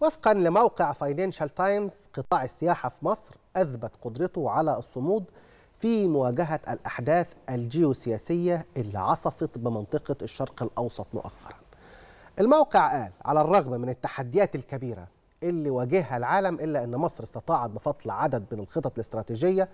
وفقا لموقع فاينانشال تايمز قطاع السياحة في مصر أثبت قدرته على الصمود في مواجهة الأحداث الجيوسياسية اللي عصفت بمنطقة الشرق الأوسط مؤخرا الموقع قال على الرغم من التحديات الكبيرة اللي واجهها العالم إلا أن مصر استطاعت بفضل عدد من الخطط الاستراتيجية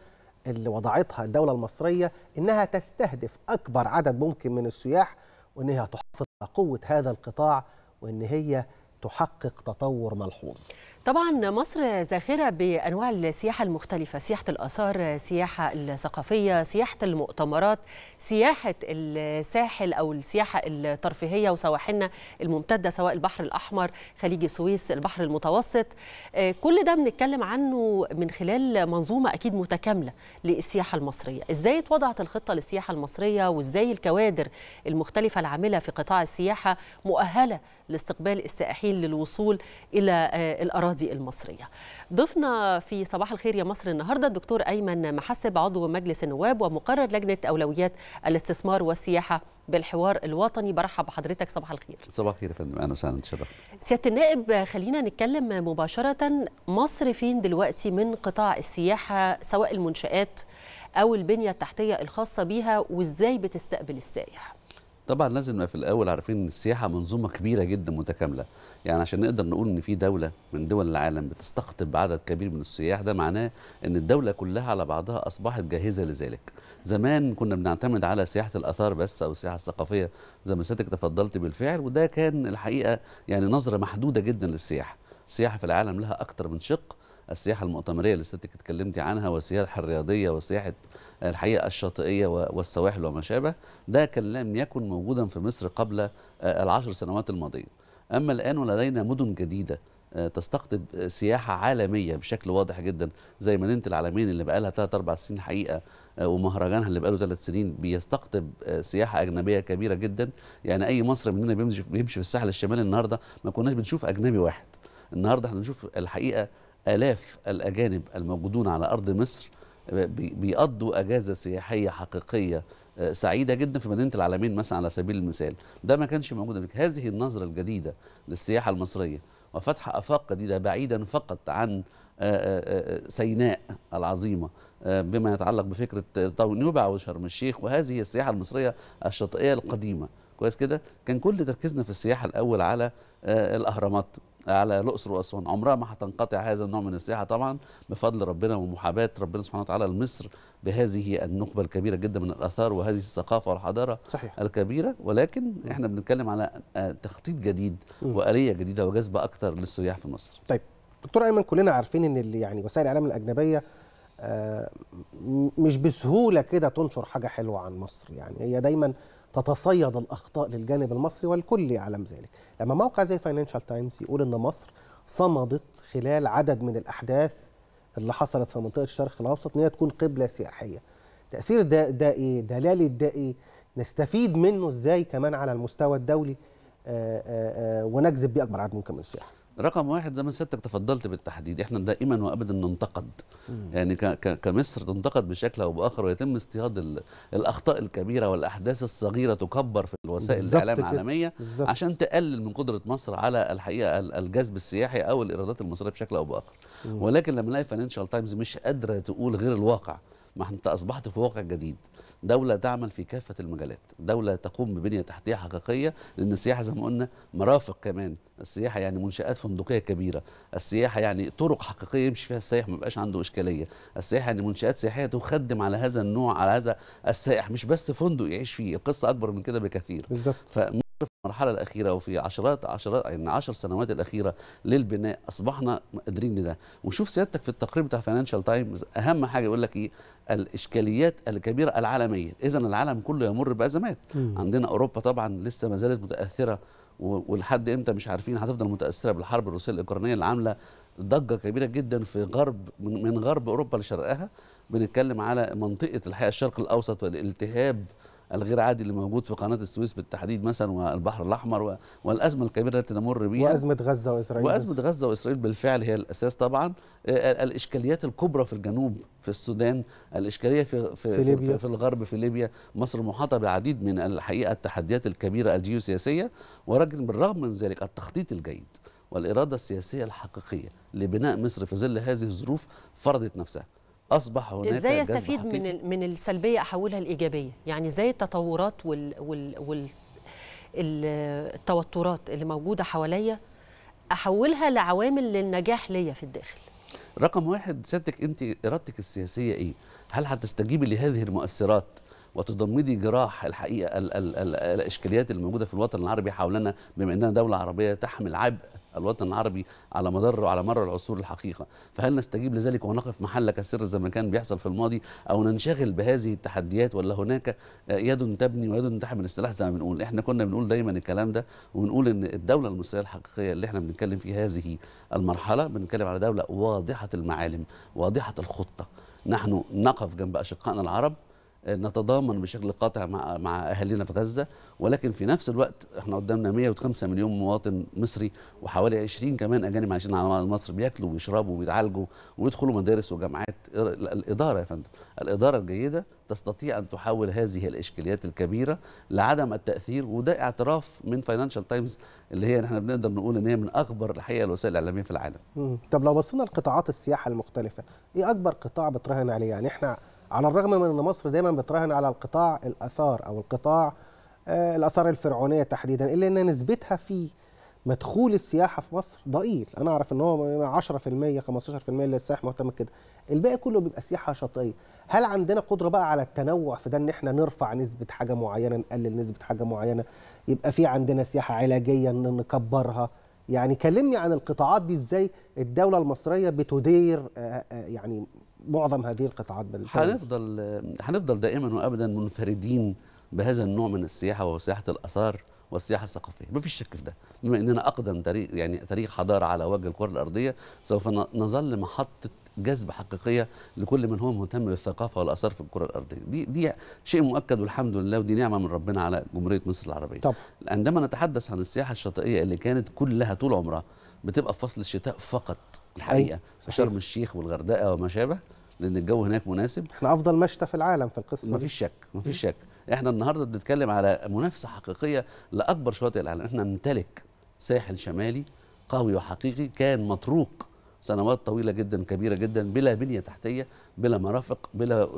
اللي وضعتها الدولة المصرية إنها تستهدف أكبر عدد ممكن من السياح وإنها تحافظ على قوة هذا القطاع وإن هي تحقق تطور ملحوظ طبعا مصر زاخرة بأنواع السياحة المختلفة سياحة الآثار سياحة الثقافية سياحة المؤتمرات سياحة الساحل أو السياحة الترفيهية وسواحلنا الممتدة سواء البحر الأحمر خليج السويس البحر المتوسط آه، كل ده بنتكلم عنه من خلال منظومة أكيد متكاملة للسياحة المصرية إزاي اتوضعت الخطة للسياحة المصرية وإزاي الكوادر المختلفة العاملة في قطاع السياحة مؤهلة لاستقبال السائحين النيل للوصول إلى آه، الأراضي المصرية ضفنا في صباح الخير يا مصر النهاردة الدكتور أيمن محسب عضو مجلس النواب ومقرر لجنة أولويات الاستثمار والسياحة بالحوار الوطني برحب بحضرتك صباح الخير صباح الخير يا فندم اهلا وسهلا تشرفت سياده النائب خلينا نتكلم مباشره مصر فين دلوقتي من قطاع السياحه سواء المنشات او البنيه التحتيه الخاصه بيها وازاي بتستقبل السائح طبعا لازم نبقى في الاول عارفين ان السياحه منظومه كبيره جدا متكامله يعني عشان نقدر نقول ان في دوله من دول العالم بتستقطب عدد كبير من السياح ده معناه ان الدوله كلها على بعضها اصبحت جاهزه لذلك زمان كنا بنعتمد على سياحه الاثار بس او السياحه الثقافيه زي ما سيادتك تفضلت بالفعل وده كان الحقيقه يعني نظره محدوده جدا للسياحه السياحه في العالم لها اكتر من شق السياحه المؤتمريه اللي سيادتك اتكلمتي عنها والسياحه الرياضيه وسياحه الحقيقه الشاطئيه والسواحل وما شابه ده كان لم يكن موجودا في مصر قبل آه، العشر سنوات الماضيه اما الان ولدينا مدن جديده آه، تستقطب سياحة عالمية بشكل واضح جدا زي مدينة العالمين اللي بقالها 3 4 سنين حقيقة آه، ومهرجانها اللي بقاله 3 سنين بيستقطب سياحة أجنبية كبيرة جدا يعني أي مصري مننا بيمشي في الساحل الشمالي النهاردة ما كناش بنشوف أجنبي واحد النهاردة احنا بنشوف الحقيقة آلاف الأجانب الموجودون على أرض مصر آه، بيقضوا أجازة سياحية حقيقية آه، سعيدة جدا في مدينة العالمين مثلا على سبيل المثال ده ما كانش موجود قبل هذه النظرة الجديدة للسياحة المصرية وفتح آفاق جديدة بعيدا فقط عن آه، سيناء العظيمة بما يتعلق بفكرة نوبع وشرم الشيخ وهذه السياحة المصرية الشاطئية القديمة كويس كده كان كل تركيزنا في السياحة الأول على الأهرامات على الاقصر واسوان عمرها ما هتنقطع هذا النوع من السياحه طبعا بفضل ربنا ومحاباه ربنا سبحانه وتعالى لمصر بهذه النخبه الكبيره جدا من الاثار وهذه الثقافه والحضاره صحيح. الكبيره ولكن احنا بنتكلم على آه، تخطيط جديد واليه جديده وجذبه اكثر للسياح في مصر طيب دكتور ايمن كلنا عارفين ان اللي يعني وسائل الاعلام الاجنبيه آه، مش بسهوله كده تنشر حاجه حلوه عن مصر يعني هي دايما تتصيد الاخطاء للجانب المصري والكل يعلم ذلك لما موقع زي فاينانشال تايمز يقول ان مصر صمدت خلال عدد من الاحداث اللي حصلت في منطقه الشرق الاوسط ان هي تكون قبله سياحيه تاثير ده ده ايه دلاله ده ايه نستفيد منه ازاي كمان على المستوى الدولي ونجذب بيه اكبر عدد ممكن من السياحه رقم واحد زي ما سيادتك تفضلت بالتحديد احنا دائما وابدا ننتقد مم. يعني كمصر تنتقد بشكل او باخر ويتم اصطياد الاخطاء الكبيره والاحداث الصغيره تكبر في الوسائل الاعلام العالميه بالزبط. عشان تقلل من قدره مصر على الحقيقه الجذب السياحي او الايرادات المصريه بشكل او باخر مم. ولكن لما نلاقي فاينانشال تايمز مش قادره تقول غير الواقع ما انت اصبحت في واقع جديد دولة تعمل في كافة المجالات دولة تقوم ببنية تحتية حقيقية لأن السياحة زي ما قلنا مرافق كمان السياحة يعني منشآت فندقية كبيرة السياحة يعني طرق حقيقية يمشي فيها السائح ما يبقاش عنده إشكالية السياحة يعني منشآت سياحية تخدم على هذا النوع على هذا السائح مش بس فندق يعيش فيه القصة أكبر من كده بكثير بالظبط في المرحله الاخيره وفي عشرات عشرات يعني 10 سنوات الاخيره للبناء اصبحنا قادرين لده وشوف سيادتك في التقرير بتاع فاينانشال تايمز اهم حاجه يقول لك ايه الاشكاليات الكبيره العالميه اذا العالم كله يمر بازمات مم. عندنا اوروبا طبعا لسه ما زالت متاثره ولحد امتى مش عارفين هتفضل متاثره بالحرب الروسيه الاوكرانيه اللي عامله ضجه كبيره جدا في غرب من غرب اوروبا لشرقها بنتكلم على منطقه الحقيقه الشرق الاوسط والالتهاب الغير عادي اللي موجود في قناه السويس بالتحديد مثلا والبحر الاحمر والازمه الكبيره التي نمر بها وازمه غزه واسرائيل وازمه غزه واسرائيل بالفعل هي الاساس طبعا آه، آه، الاشكاليات الكبرى في الجنوب في السودان الاشكاليه في في في, ليبيا. في, الغرب في ليبيا مصر محاطه بالعديد من الحقيقه التحديات الكبيره الجيوسياسيه ولكن بالرغم من ذلك التخطيط الجيد والاراده السياسيه الحقيقيه لبناء مصر في ظل هذه الظروف فرضت نفسها اصبح هناك ازاي استفيد من من السلبيه احولها لايجابيه يعني ازاي التطورات وال وال وال التوترات اللي موجوده حواليا احولها لعوامل للنجاح ليا في الداخل رقم واحد سيادتك انت ارادتك السياسيه ايه هل هتستجيبي لهذه المؤثرات وتضمدي جراح الحقيقه ال ال ال الاشكاليات الموجوده في الوطن العربي حولنا بما اننا دوله عربيه تحمل عبء الوطن العربي على مدار وعلى مر العصور الحقيقه فهل نستجيب لذلك ونقف محلك السر زي ما كان بيحصل في الماضي او ننشغل بهذه التحديات ولا هناك يد تبني ويد تحمل السلاح زي ما بنقول احنا كنا بنقول دايما الكلام ده ونقول ان الدوله المصريه الحقيقيه اللي احنا بنتكلم في هذه المرحله بنتكلم على دوله واضحه المعالم واضحه الخطه نحن نقف جنب اشقائنا العرب نتضامن بشكل قاطع مع مع اهالينا في غزه ولكن في نفس الوقت احنا قدامنا 105 مليون مواطن مصري وحوالي 20 كمان اجانب عايشين على مصر بياكلوا ويشربوا ويتعالجوا ويدخلوا مدارس وجامعات الاداره يا فندم الاداره الجيده تستطيع ان تحول هذه الاشكاليات الكبيره لعدم التاثير وده اعتراف من فاينانشال تايمز اللي هي احنا بنقدر نقول ان هي من اكبر الحقيقه الوسائل الاعلاميه في العالم. طب لو بصينا لقطاعات السياحه المختلفه، ايه اكبر قطاع بتراهن عليه؟ يعني احنا على الرغم من ان مصر دايما بتراهن على القطاع الاثار او القطاع آه، الاثار الفرعونيه تحديدا الا ان نسبتها في مدخول السياحه في مصر ضئيل انا اعرف ان هو 10% 15% للسياح مهتم كده الباقي كله بيبقى سياحه شاطئيه هل عندنا قدره بقى على التنوع في ده ان احنا نرفع نسبه حاجه معينه نقلل نسبه حاجه معينه يبقى في عندنا سياحه علاجيه نكبرها يعني كلمني عن القطاعات دي ازاي الدوله المصريه بتدير آه، آه، يعني معظم هذه القطاعات بالتالي. هنفضل هنفضل دائما وابدا منفردين بهذا النوع من السياحه وهو سياحه الاثار والسياحه الثقافيه ما فيش شك في ده بما اننا اقدم تاريخ يعني تاريخ حضاره على وجه الكره الارضيه سوف نظل محطه جذب حقيقيه لكل من هو مهتم بالثقافه والاثار في الكره الارضيه دي دي شيء مؤكد والحمد لله ودي نعمه من ربنا على جمهوريه مصر العربيه طب. عندما نتحدث عن السياحه الشاطئيه اللي كانت كلها طول عمرها بتبقى في فصل الشتاء فقط الحقيقه في أيوة، شرم الشيخ والغردقه وما شابه لان الجو هناك مناسب احنا افضل مشتى في العالم في القصه مفيش شك مفيش شك احنا النهارده بنتكلم على منافسه حقيقيه لاكبر شواطئ العالم احنا نمتلك ساحل شمالي قوي وحقيقي كان متروك سنوات طويلة جدا كبيرة جدا بلا بنية تحتية بلا مرافق بلا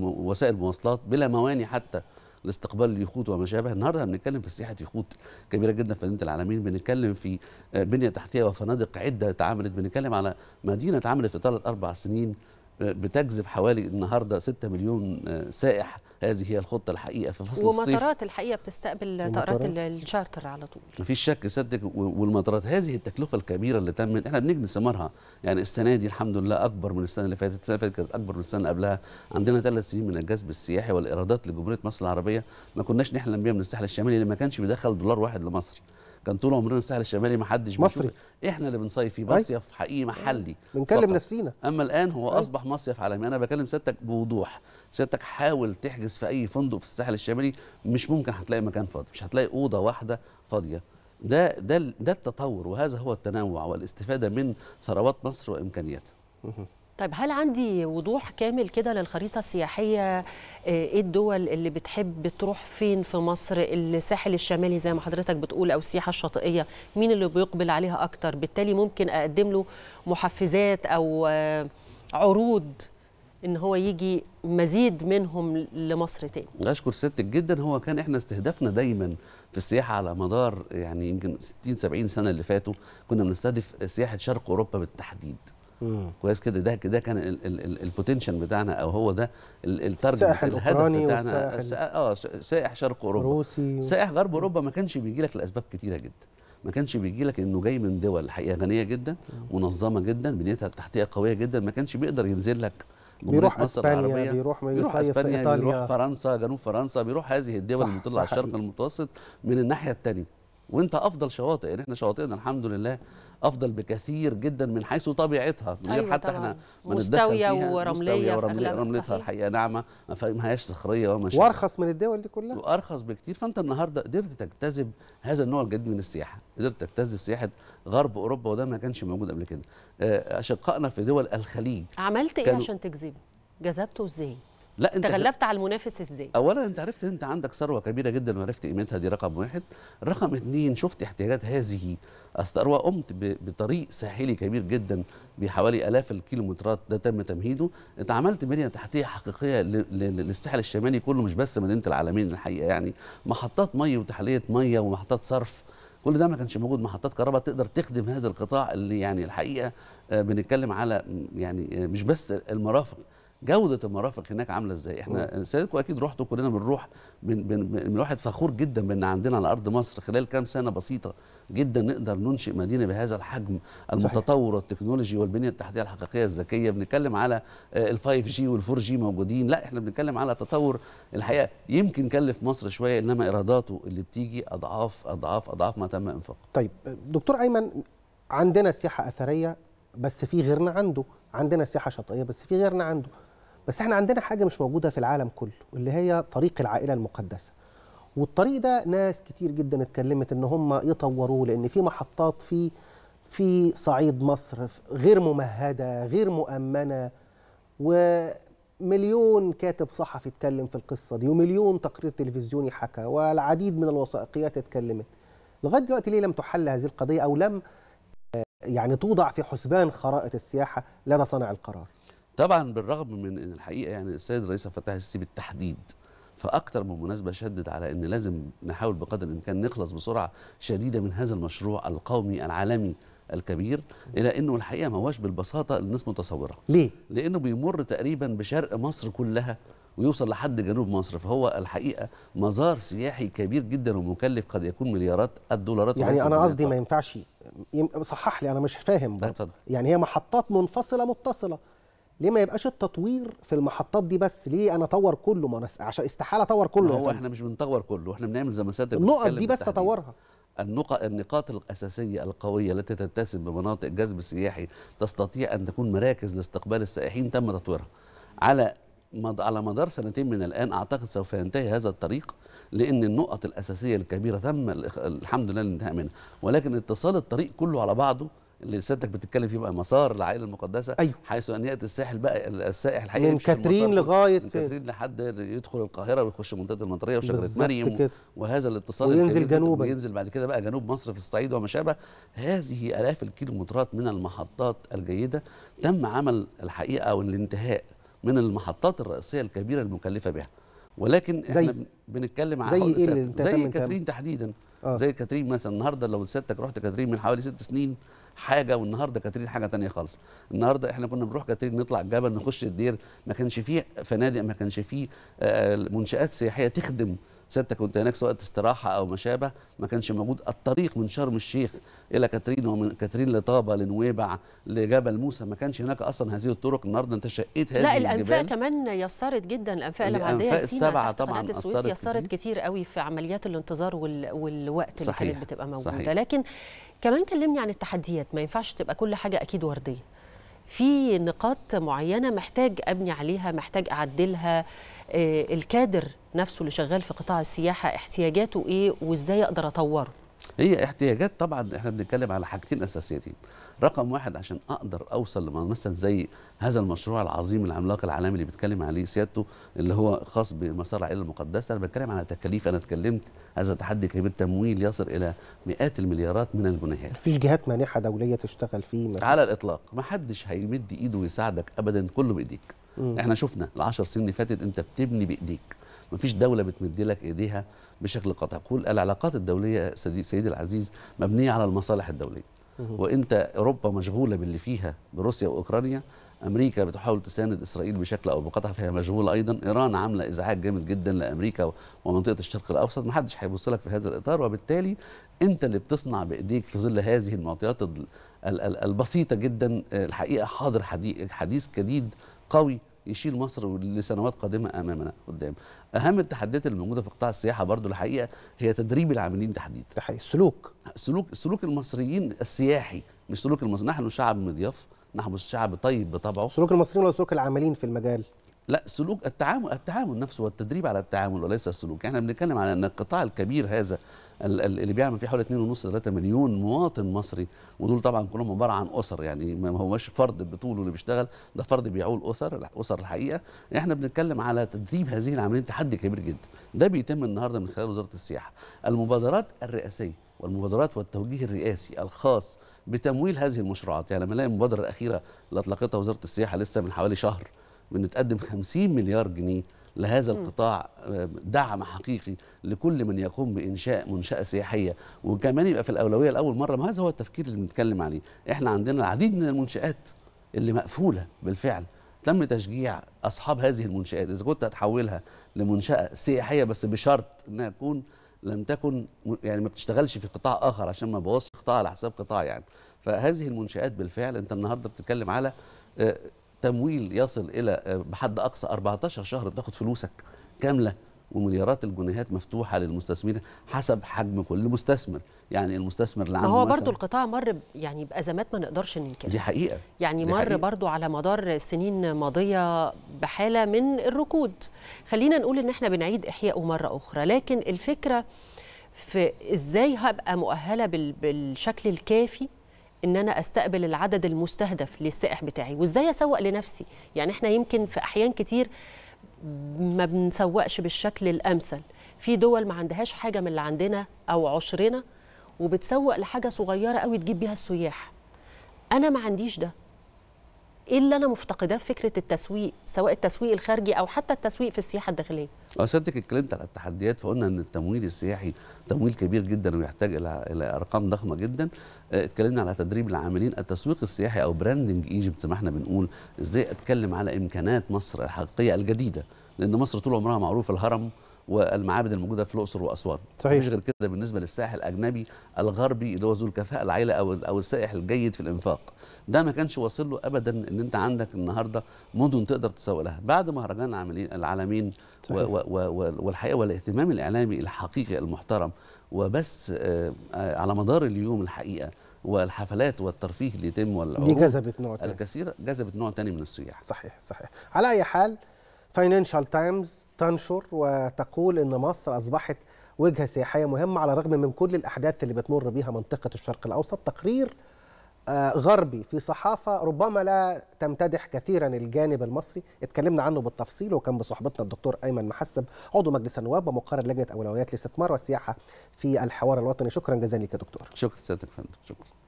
وسائل مواصلات بلا مواني حتى لاستقبال اليخوت وما شابه النهارده بنتكلم في سياحه يخوت كبيره جدا في مدينه العالمين بنتكلم في بنيه تحتيه وفنادق عده اتعملت بنتكلم على مدينه اتعملت في ثلاث اربع سنين آه، بتجذب حوالي النهارده 6 مليون آه، سائح هذه هي الخطه الحقيقه في فصل ومطارات الصيف ومطارات الحقيقه بتستقبل طائرات الشارتر على طول مفيش شك صدق والمطارات هذه التكلفه الكبيره اللي تمت احنا بنجني ثمارها يعني السنه دي الحمد لله اكبر من السنه اللي فاتت السنه اللي فاتت كانت اكبر من السنه اللي قبلها عندنا ثلاث سنين من الجذب السياحي والايرادات لجمهوريه مصر العربيه ما كناش نحلم بيها من الساحل الشمالي اللي ما كانش بيدخل دولار واحد لمصر كان طول عمرنا الساحل الشمالي ما حدش مصري احنا اللي بنصيف فيه مصيف حقيقي محلي بنكلم نفسينا اما الان هو أي. اصبح مصيف عالمي انا بكلم سيادتك بوضوح سيادتك حاول تحجز في اي فندق في الساحل الشمالي مش ممكن هتلاقي مكان فاضي مش هتلاقي اوضه واحده فاضيه ده ده ده التطور وهذا هو التنوع والاستفاده من ثروات مصر وامكانياتها طيب هل عندي وضوح كامل كده للخريطة السياحية آه، ايه الدول اللي بتحب تروح فين في مصر الساحل الشمالي زي ما حضرتك بتقول او السياحة الشاطئية مين اللي بيقبل عليها اكتر بالتالي ممكن اقدم له محفزات او آه، عروض ان هو يجي مزيد منهم لمصر تاني اشكر ستك جدا هو كان احنا استهدافنا دايما في السياحه على مدار يعني يمكن 60 70 سنه اللي فاتوا كنا بنستهدف سياحه شرق اوروبا بالتحديد مم. كويس كده ده ده كان البوتنشال بتاعنا او هو ده التارجت الهدف بتاعنا اه سائح شرق اوروبا روسي سائح غرب اوروبا ما كانش بيجي لك لاسباب كتيره جدا ما كانش بيجي لك انه جاي من دول الحقيقه غنيه جدا منظمه جدا بنيتها التحتيه قويه جدا ما كانش بيقدر ينزل لك بيروح مصر اسبانيا العربية بيروح, بيروح اسبانيا إيطاليا. بيروح فرنسا جنوب فرنسا بيروح هذه الدول اللي بتطلع على الشرق المتوسط من الناحيه الثانيه وانت افضل شواطئ يعني احنا شواطئنا الحمد لله افضل بكثير جدا من حيث طبيعتها من غير أيوة حتى طبعا. احنا ما مستويه ورمليه ورمليه رملتها الحقيقه ناعمه ما فيهاش صخريه وما وارخص من الدول دي كلها وارخص بكثير فانت النهارده قدرت تجتذب هذا النوع الجديد من السياحه قدرت تجتذب سياحه غرب اوروبا وده ما كانش موجود قبل كده آه، اشقائنا في دول الخليج عملت ايه عشان تجذبه جذبته ازاي لا انت تغلبت على المنافس ازاي؟ اولا انت عرفت انت عندك ثروه كبيره جدا وعرفت قيمتها دي رقم واحد، رقم اثنين شفت احتياجات هذه الثروه قمت بطريق ساحلي كبير جدا بحوالي الاف الكيلومترات ده تم تمهيده، انت عملت بنيه تحتيه حقيقيه للساحل الشمالي كله مش بس مدينه العالمين الحقيقه يعني محطات ميه وتحليه ميه ومحطات صرف كل ده ما كانش موجود محطات كهرباء تقدر تخدم هذا القطاع اللي يعني الحقيقه آه، بنتكلم على يعني آه، مش بس المرافق جوده المرافق هناك عامله ازاي احنا سيادتكم اكيد رحتوا كلنا بنروح من, من الواحد فخور جدا بان عندنا على ارض مصر خلال كام سنه بسيطه جدا نقدر ننشئ مدينه بهذا الحجم المتطور والتكنولوجي والبنيه التحتيه الحقيقيه الذكيه بنتكلم على ال5 جي وال4 جي موجودين لا احنا بنتكلم على تطور الحقيقه يمكن كلف مصر شويه انما ايراداته اللي بتيجي اضعاف اضعاف اضعاف ما تم انفاقه طيب دكتور ايمن عندنا سياحه اثريه بس في غيرنا عنده عندنا سياحه شاطئيه بس في غيرنا عنده بس احنا عندنا حاجه مش موجوده في العالم كله اللي هي طريق العائله المقدسه والطريق ده ناس كتير جدا اتكلمت ان هم يطوروه لان في محطات في في صعيد مصر غير ممهده غير مؤمنه ومليون كاتب صحفي اتكلم في القصه دي ومليون تقرير تلفزيوني حكى والعديد من الوثائقيات اتكلمت لغايه دلوقتي ليه لم تحل هذه القضيه او لم يعني توضع في حسبان خرائط السياحه لدى صانع القرار طبعا بالرغم من ان الحقيقه يعني السيد الرئيس عبد الفتاح السيسي بالتحديد فاكثر من مناسبه شدد على ان لازم نحاول بقدر الامكان نخلص بسرعه شديده من هذا المشروع القومي العالمي الكبير الى انه الحقيقه ما هوش بالبساطه اللي الناس متصوره ليه لانه بيمر تقريبا بشرق مصر كلها ويوصل لحد جنوب مصر فهو الحقيقه مزار سياحي كبير جدا ومكلف قد يكون مليارات الدولارات يعني انا قصدي ما ينفعش صحح لي انا مش فاهم برضه يعني هي محطات منفصله متصله ليه ما يبقاش التطوير في المحطات دي بس ليه انا اطور كله ما انا عشان استحاله اطور كله هو احنا مش بنطور كله احنا بنعمل زي ما سيادتك النقط دي بس اطورها النقاط الأساسية القوية التي تتسم بمناطق جذب سياحي تستطيع أن تكون مراكز لاستقبال السائحين تم تطويرها على على مدار سنتين من الآن أعتقد سوف ينتهي هذا الطريق لأن النقط الأساسية الكبيرة تم الحمد لله الانتهاء منها ولكن اتصال الطريق كله على بعضه اللي سيادتك بتتكلم فيه بقى مسار العائله المقدسه أيوه. حيث ان ياتي الساحل بقى السائح الحقيقي من كاترين لغايه من كاترين لحد يدخل القاهره ويخش منطقه المطريه وشجره مريم كده. وهذا الاتصال وينزل جنوبا وينزل بعد كده بقى جنوب مصر في الصعيد وما شابه هذه الاف الكيلومترات من المحطات الجيده تم عمل الحقيقه او الانتهاء من المحطات الرئيسيه الكبيره المكلفه بها ولكن زي احنا بنتكلم عن زي إيه زي كاترين تحديدا آه. زي كاترين مثلا النهارده لو سيادتك رحت كاترين من حوالي ست سنين حاجه والنهارده كاترين حاجه تانية خالص النهارده احنا كنا بنروح كاترين نطلع الجبل نخش الدير ما كانش فيه فنادق ما كانش فيه آه، منشات سياحيه تخدم سيادتك كنت هناك سواء استراحه او ما شابه ما كانش موجود الطريق من شرم الشيخ الى كاترين ومن كاترين لطابه لنويبع لجبل موسى ما كانش هناك اصلا هذه الطرق النهارده انت شقيت هذه لا الانفاق كمان يسرت جدا الانفاق لما عندها السبعه طبعا السويس يسرت كتير قوي في عمليات الانتظار وال... والوقت صحيح. اللي كانت بتبقى موجوده صحيح. لكن كمان كلمني عن التحديات ما ينفعش تبقى كل حاجه اكيد ورديه في نقاط معينه محتاج ابني عليها محتاج اعدلها آه، الكادر نفسه اللي شغال في قطاع السياحه احتياجاته ايه وازاي اقدر اطوره هي احتياجات طبعا احنا بنتكلم على حاجتين اساسيتين رقم واحد عشان اقدر اوصل لمثلا زي هذا المشروع العظيم العملاق العالمي اللي بيتكلم عليه سيادته اللي هو خاص بمسار العائله المقدسه انا بتكلم على تكاليف انا اتكلمت هذا تحدي كبير تمويل يصل الى مئات المليارات من الجنيهات مفيش جهات مانحه دوليه تشتغل فيه مفيش. على الاطلاق ما حدش هيمد ايده ويساعدك ابدا كله بايديك احنا شفنا ال 10 سنين اللي فاتت انت بتبني بايديك مفيش دوله بتمد لك ايديها بشكل قاطع كل العلاقات الدوليه سيدي العزيز مبنيه على المصالح الدوليه وانت اوروبا مشغوله باللي فيها بروسيا واوكرانيا امريكا بتحاول تساند اسرائيل بشكل او بقطع فهي مشغوله ايضا ايران عامله ازعاج جامد جدا لامريكا ومنطقه الشرق الاوسط ما حدش هيبص لك في هذا الاطار وبالتالي انت اللي بتصنع بايديك في ظل هذه المعطيات البسيطه جدا آه، الحقيقه حاضر حديث جديد قوي يشيل مصر لسنوات قادمه امامنا قدام اهم التحديات الموجوده في قطاع السياحه برضو الحقيقه هي تدريب العاملين تحديدا السلوك سلوك سلوك المصريين السياحي مش سلوك المصريين نحن شعب مضياف نحن شعب طيب بطبعه سلوك المصريين ولا سلوك العاملين في المجال لا سلوك التعامل التعامل نفسه والتدريب على التعامل وليس السلوك يعني احنا بنتكلم على ان القطاع الكبير هذا اللي بيعمل فيه حوالي 2.5 3 مليون مواطن مصري ودول طبعا كلهم عباره عن اسر يعني ما هوش فرد بطوله اللي بيشتغل ده فرد بيعول اسر اسر الحقيقه احنا بنتكلم على تدريب هذه العمليه تحدي كبير جدا ده بيتم النهارده من خلال وزاره السياحه المبادرات الرئاسيه والمبادرات والتوجيه الرئاسي الخاص بتمويل هذه المشروعات يعني لما نلاقي المبادره الاخيره اللي اطلقتها وزاره السياحه لسه من حوالي شهر بنتقدم 50 مليار جنيه لهذا القطاع آه، دعم حقيقي لكل من يقوم بانشاء منشاه سياحيه وكمان يبقى في الاولويه لاول مره ما هذا هو التفكير اللي بنتكلم عليه احنا عندنا العديد من المنشات اللي مقفوله بالفعل تم تشجيع اصحاب هذه المنشات اذا كنت هتحولها لمنشاه سياحيه بس بشرط انها تكون لم تكن يعني ما بتشتغلش في قطاع اخر عشان ما بوظش قطاع على حساب قطاع يعني فهذه المنشات بالفعل انت النهارده بتتكلم على آه، تمويل يصل الى آه، بحد اقصى 14 شهر بتاخد فلوسك كامله ومليارات الجنيهات مفتوحه للمستثمرين حسب حجم كل مستثمر يعني المستثمر اللي عنده هو برضو القطاع مر يعني بازمات ما نقدرش ننكرها دي حقيقه يعني دي مر حقيقة. برضو على مدار سنين ماضيه بحاله من الركود خلينا نقول ان احنا بنعيد احيائه مره اخرى لكن الفكره في ازاي هبقى مؤهله بالشكل الكافي ان انا استقبل العدد المستهدف للسائح بتاعي وازاي اسوق لنفسي يعني احنا يمكن في احيان كتير ما بنسوقش بالشكل الامثل في دول ما عندهاش حاجه من اللي عندنا او عشرنا وبتسوق لحاجه صغيره قوي تجيب بيها السياح انا ما عنديش ده ايه اللي انا مفتقداه في فكره التسويق سواء التسويق الخارجي او حتى التسويق في السياحه الداخليه اه سيادتك اتكلمت على التحديات فقلنا ان التمويل السياحي تمويل كبير جدا ويحتاج الى الى ارقام ضخمه جدا أه، اتكلمنا على تدريب العاملين التسويق السياحي او براندنج ايجيبت زي ما احنا بنقول ازاي اتكلم على امكانات مصر الحقيقيه الجديده لان مصر طول عمرها معروف الهرم والمعابد الموجوده في الاقصر واسوان صحيح مش غير كده بالنسبه للسائح الاجنبي الغربي اللي هو ذو الكفاءه العاليه او او السائح الجيد في الانفاق ده ما كانش واصل له ابدا ان انت عندك النهارده مدن تقدر تسوق لها بعد مهرجان العالمين والحقيقه والاهتمام الاعلامي الحقيقي المحترم وبس آه، على مدار اليوم الحقيقه والحفلات والترفيه اللي يتم والعروض دي جذبت نوع تاني الكثير جذبت نوع تاني من السياح صحيح صحيح على اي حال فاينانشال تايمز تنشر وتقول ان مصر اصبحت وجهه سياحيه مهمه على الرغم من كل الاحداث اللي بتمر بها منطقه الشرق الاوسط تقرير آه، غربي في صحافه ربما لا تمتدح كثيرا الجانب المصري اتكلمنا عنه بالتفصيل وكان بصحبتنا الدكتور ايمن محسب عضو مجلس النواب ومقرر لجنه اولويات الاستثمار والسياحه في الحوار الوطني شكرا جزيلا لك يا دكتور شكرا سيادتك فندم شكرا